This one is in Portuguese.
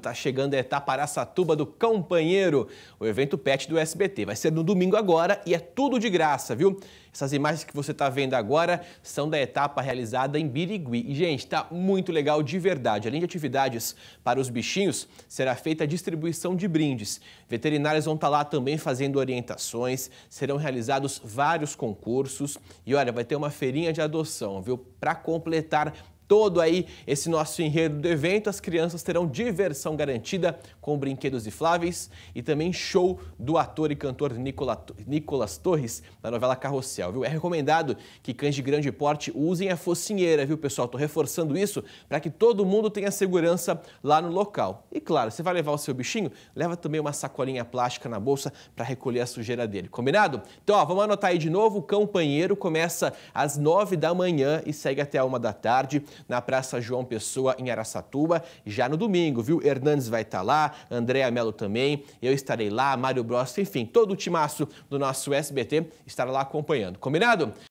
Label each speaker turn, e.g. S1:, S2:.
S1: Está chegando a etapa Araçatuba do Campanheiro, o evento pet do SBT. Vai ser no domingo agora e é tudo de graça, viu? Essas imagens que você está vendo agora são da etapa realizada em Birigui. E, gente, está muito legal de verdade. Além de atividades para os bichinhos, será feita a distribuição de brindes. Veterinários vão estar tá lá também fazendo orientações, serão realizados vários concursos. E olha, vai ter uma feirinha de adoção, viu? Para completar todo aí esse nosso enredo do evento, as crianças terão diversão garantida com brinquedos infláveis e também show do ator e cantor Nicola, Nicolas Torres da novela Carrossel, viu? É recomendado que cães de grande porte usem a focinheira, viu, pessoal? Tô reforçando isso para que todo mundo tenha segurança lá no local. E claro, você vai levar o seu bichinho, leva também uma sacolinha plástica na bolsa para recolher a sujeira dele, combinado? Então, ó, vamos anotar aí de novo, o cão panheiro começa às 9 da manhã e segue até a da tarde na Praça João Pessoa, em Araçatuba, já no domingo, viu? Hernandes vai estar tá lá, Andréa Melo também, eu estarei lá, Mário Bros, enfim, todo o timaço do nosso SBT estará lá acompanhando. Combinado?